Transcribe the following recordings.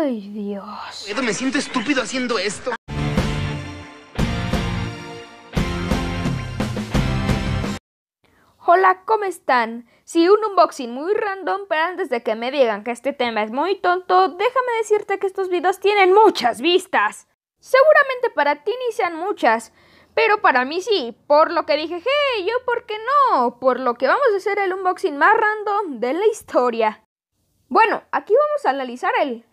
Ay, Dios. Me siento estúpido haciendo esto. Hola, ¿cómo están? Sí, un unboxing muy random, pero antes de que me digan que este tema es muy tonto, déjame decirte que estos videos tienen muchas vistas. Seguramente para ti ni sean muchas, pero para mí sí, por lo que dije, hey, yo por qué no, por lo que vamos a hacer el unboxing más random de la historia. Bueno, aquí vamos a analizar el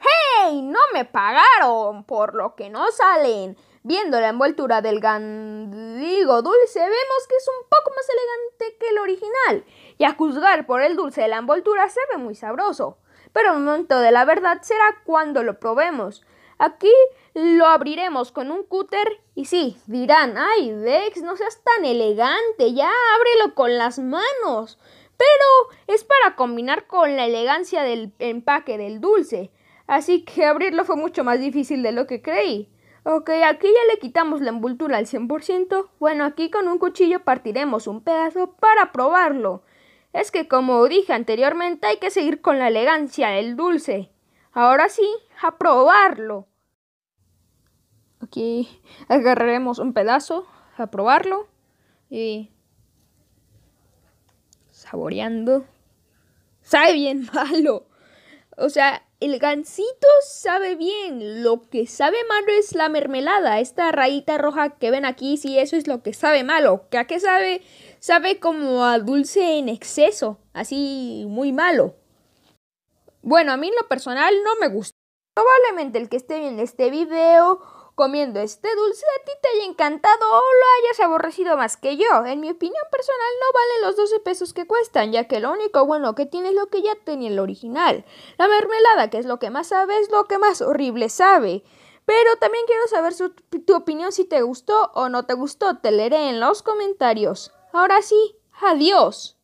y no me pagaron, por lo que no salen. Viendo la envoltura del gandigo dulce, vemos que es un poco más elegante que el original, y a juzgar por el dulce de la envoltura se ve muy sabroso. Pero el momento de la verdad será cuando lo probemos. Aquí lo abriremos con un cúter y sí, dirán, ay Dex, no seas tan elegante, ya ábrelo con las manos. Pero es para combinar con la elegancia del empaque del dulce así que abrirlo fue mucho más difícil de lo que creí. Ok, aquí ya le quitamos la envoltura al 100%. Bueno, aquí con un cuchillo partiremos un pedazo para probarlo. Es que como dije anteriormente hay que seguir con la elegancia del dulce. Ahora sí, a probarlo. Aquí agarraremos un pedazo a probarlo y saboreando. Sabe bien malo. O sea, el gansito sabe bien, lo que sabe malo es la mermelada, esta rayita roja que ven aquí, sí, eso es lo que sabe malo, que a qué sabe, sabe como a dulce en exceso, así muy malo. Bueno, a mí en lo personal no me gusta. Probablemente el que esté viendo este video Comiendo este dulce a ti te haya encantado o lo hayas aborrecido más que yo. En mi opinión personal no vale los 12 pesos que cuestan, ya que lo único bueno que tiene es lo que ya tenía el original. La mermelada, que es lo que más sabe, es lo que más horrible sabe. Pero también quiero saber tu opinión si te gustó o no te gustó. Te leeré en los comentarios. Ahora sí, adiós.